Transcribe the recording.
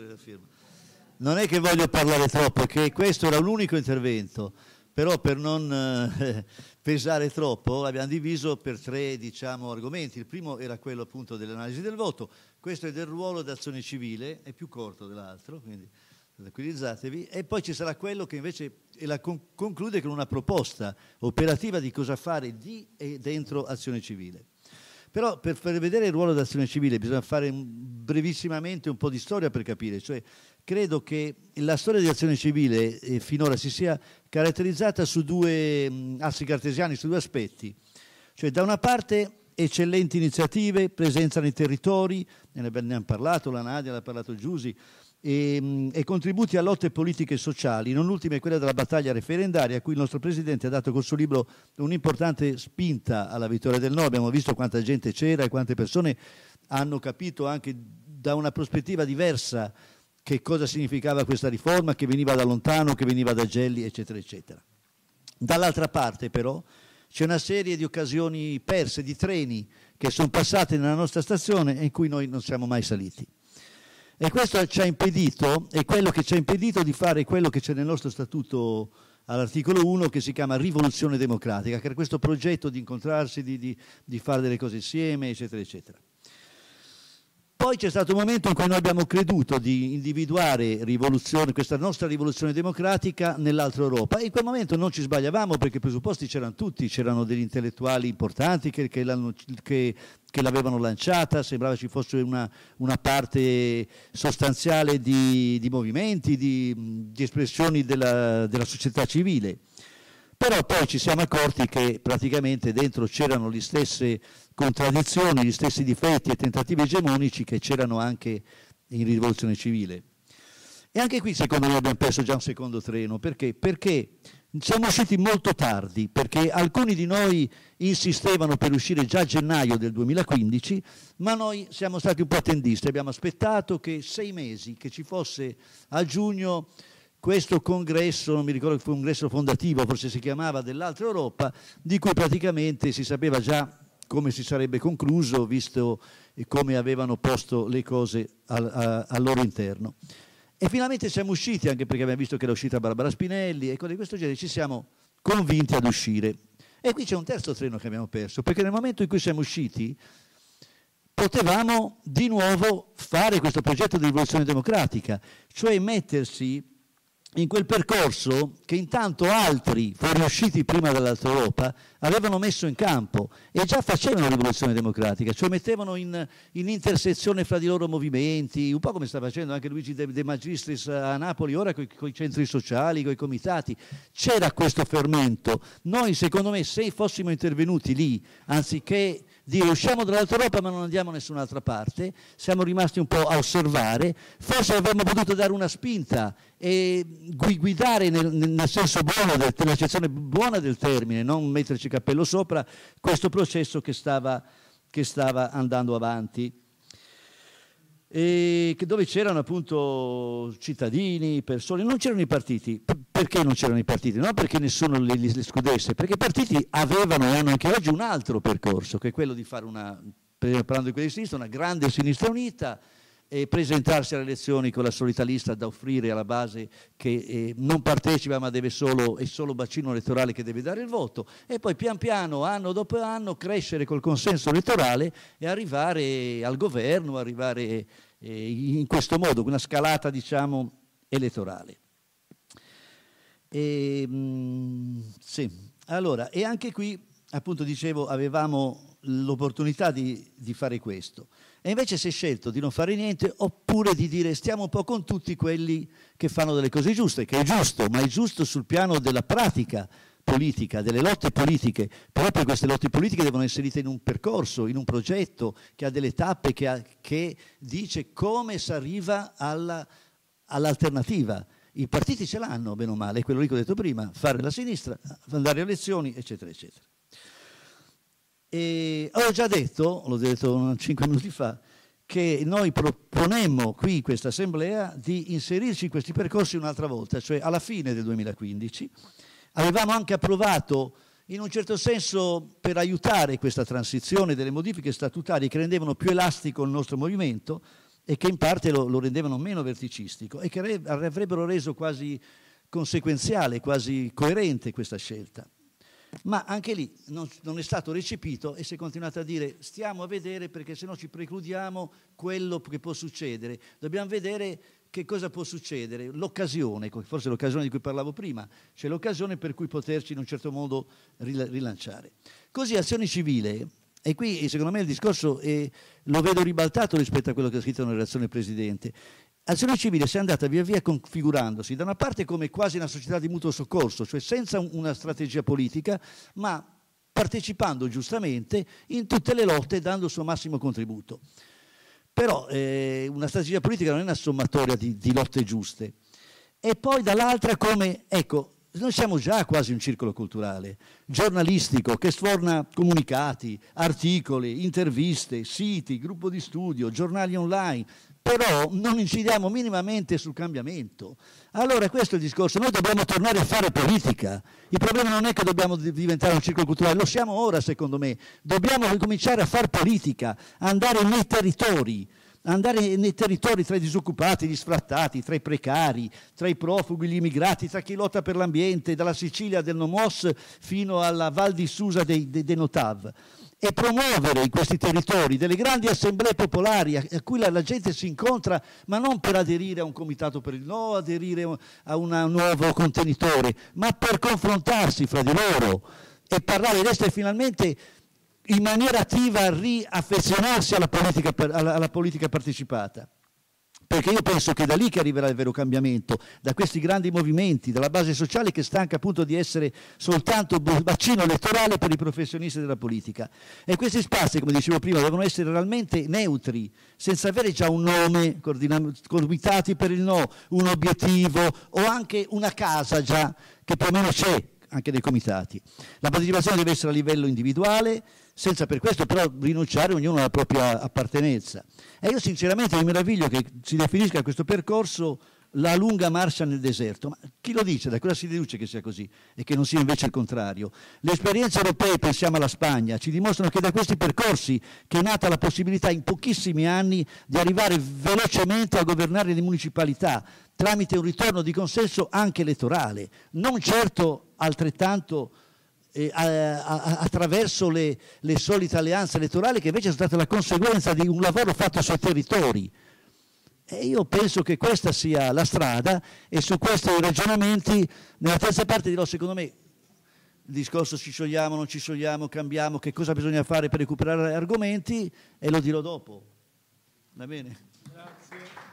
mettere la firma. Non è che voglio parlare troppo, perché questo era un unico intervento, però per non eh, pesare troppo l'abbiamo diviso per tre diciamo, argomenti. Il primo era quello appunto dell'analisi del voto, questo è del ruolo d'azione civile, è più corto dell'altro, quindi tranquillizzatevi, e poi ci sarà quello che invece la conclude con una proposta operativa di cosa fare di e dentro azione civile. Però per far vedere il ruolo dell'azione civile bisogna fare brevissimamente un po' di storia per capire, cioè, credo che la storia dell'azione civile eh, finora si sia caratterizzata su due mm, assi cartesiani, su due aspetti, cioè da una parte eccellenti iniziative, presenza nei territori, ne abbiamo parlato, la Nadia l'ha parlato Giussi, e, ehm, e, contributi a lotte politiche e sociali, non ultime quella della battaglia referendaria, a cui il nostro Presidente ha dato col suo libro un'importante spinta alla vittoria del no. Abbiamo visto quanta gente c'era e quante persone hanno capito anche da una prospettiva diversa che cosa significava questa riforma, che veniva da lontano, che veniva da Gelli, eccetera, eccetera. Dall'altra parte però c'è una serie di occasioni perse, di treni che sono passate nella nostra stazione e in cui noi non siamo mai saliti. E questo ci ha impedito, è quello che ci ha impedito di fare quello che c'è nel nostro statuto all'articolo 1 che si chiama rivoluzione democratica, che era questo progetto di incontrarsi, di, di, di fare delle cose insieme, eccetera, eccetera. Poi c'è stato un momento in cui noi abbiamo creduto di individuare questa nostra rivoluzione democratica nell'altra Europa e in quel momento non ci sbagliavamo perché i presupposti c'erano tutti, c'erano degli intellettuali importanti che, che che l'avevano lanciata, sembrava ci fosse una, una parte sostanziale di, di movimenti, di, di espressioni della, della, società civile però poi ci siamo accorti che praticamente dentro c'erano le stesse contraddizioni, gli stessi difetti e tentativi egemonici che c'erano anche in rivoluzione civile. E anche qui secondo me abbiamo perso già un secondo treno, perché? Perché siamo usciti molto tardi, perché alcuni di noi insistevano per uscire già a gennaio del 2015, ma noi siamo stati un po' attendisti, abbiamo aspettato che sei mesi, che ci fosse a giugno questo congresso, non mi ricordo il congresso fondativo, forse si chiamava dell'altra Europa, di cui praticamente si sapeva già come si sarebbe concluso, visto come avevano posto le cose al, a, al loro interno. E finalmente siamo usciti, anche perché abbiamo visto che era uscita Barbara Spinelli e cose di questo genere, ci siamo convinti ad uscire. E qui c'è un terzo treno che abbiamo perso, perché nel momento in cui siamo usciti potevamo di nuovo fare questo progetto di rivoluzione democratica, cioè mettersi in quel percorso che intanto altri fuoriusciti prima dall'altra Europa avevano messo in campo e già facevano la rivoluzione democratica, cioè mettevano in, in intersezione fra di loro movimenti, un po' come sta facendo anche Luigi De, De Magistris a Napoli ora con i centri sociali, con i comitati. C'era questo fermento. Noi secondo me se fossimo intervenuti lì, anziché dire usciamo dall'Europa ma non andiamo a nessun'altra parte, siamo rimasti un po' a osservare, forse avremmo potuto dare una spinta e guidare nel, nel senso buono, del, nell'accezione buona del termine, non metterci cappello sopra questo processo che stava, che stava andando avanti dove c'erano appunto cittadini, persone, non c'erano i partiti, perché non c'erano i partiti? Non perché nessuno li, li, scudesse, perché i partiti avevano e hanno anche oggi un altro percorso, che è quello di fare una, parlando di quelli di sinistra, una grande sinistra unita, e presentarsi alle elezioni con la solita lista da offrire alla base che eh, non partecipa ma deve solo, è solo bacino elettorale che deve dare il voto e poi pian piano anno dopo anno crescere col consenso elettorale e arrivare al governo, arrivare eh, in questo modo, una scalata diciamo elettorale. E, ehm, mh, sì, allora, e anche qui, appunto, dicevo, avevamo l'opportunità di, di, fare questo. E invece si è scelto di non fare niente oppure di dire stiamo un po' con tutti quelli che fanno delle cose giuste, che è giusto, ma è giusto sul piano della pratica politica, delle lotte politiche. Proprio queste lotte politiche devono essere inserite in un percorso, in un progetto che ha delle tappe, che, ha, che dice come si arriva all'alternativa. I partiti ce l'hanno, bene o male, è quello lì che ho detto prima, fare la sinistra, andare a elezioni, eccetera, eccetera. E ho già detto, l'ho detto cinque minuti fa, che noi proponemmo qui in questa assemblea di inserirci in questi percorsi un'altra volta, cioè alla fine del 2015. Avevamo anche approvato, in un certo senso, per aiutare questa transizione delle modifiche statutarie che rendevano più elastico il nostro movimento, e che in parte lo, lo rendevano meno verticistico e che re, avrebbero reso quasi conseguenziale, quasi coerente questa scelta. Ma anche lì non, non è stato recepito e si è continuato a dire stiamo a vedere perché se no ci precludiamo quello che può succedere. Dobbiamo vedere che cosa può succedere? L'occasione, forse l'occasione di cui parlavo prima, c'è cioè l'occasione per cui poterci in un certo modo rilanciare. Così Azione Civile e qui secondo me il discorso è, eh, lo vedo ribaltato rispetto a quello che ha scritto nella relazione Presidente. L'azione civile si è andata via via configurandosi, da una parte come quasi una società di mutuo soccorso, cioè senza una strategia politica, ma partecipando giustamente in tutte le lotte dando il suo massimo contributo. Però eh, una strategia politica non è una sommatoria di, di lotte giuste. E poi dall'altra come, ecco, noi siamo già quasi un circolo culturale, giornalistico, che sforna comunicati, articoli, interviste, siti, gruppo di studio, giornali online, però non incidiamo minimamente sul cambiamento. Allora questo è il discorso, noi dobbiamo tornare a fare politica. Il problema non è che dobbiamo diventare un circolo culturale, lo siamo ora secondo me. Dobbiamo ricominciare a fare politica, andare nei territori, andare nei territori tra i disoccupati, gli sfrattati, tra i precari, tra i profughi, gli immigrati, tra chi lotta per l'ambiente, dalla Sicilia del Nomos fino alla Val di Susa dei, dei, dei Notav e promuovere in questi territori delle grandi assemblee popolari a, cui la, la, gente si incontra, ma non per aderire a un comitato per il no, aderire a un nuovo contenitore, ma per confrontarsi fra di loro e parlare. ed essere finalmente in maniera attiva riaffezionarsi alla politica, alla, alla politica partecipata perché io penso che da lì che arriverà il vero cambiamento, da questi grandi movimenti, dalla base sociale che stanca appunto di essere soltanto bacino elettorale per i professionisti della politica. E questi spazi, come dicevo prima, devono essere realmente neutri, senza avere già un nome, comitati per il no, un obiettivo o anche una casa già che più o meno c'è anche dei comitati. La partecipazione deve essere a livello individuale, senza per questo però rinunciare ognuno alla propria appartenenza. E io sinceramente mi meraviglio che si definisca questo percorso la lunga marcia nel deserto. Ma chi lo dice? Da cosa si deduce che sia così e che non sia invece il contrario? Le esperienze europee, pensiamo alla Spagna, ci dimostrano che da questi percorsi che è nata la possibilità in pochissimi anni di arrivare velocemente a governare le municipalità tramite un ritorno di consenso anche elettorale, non certo altrettanto eh, attraverso le, le solite alleanze elettorali che invece sono state la conseguenza di un lavoro fatto sui territori e io penso che questa sia la strada e su questi ragionamenti nella terza parte dirò secondo me il discorso ci sciogliamo, non ci sciogliamo, cambiamo, che cosa bisogna fare per recuperare argomenti e lo dirò dopo. Va bene? Grazie.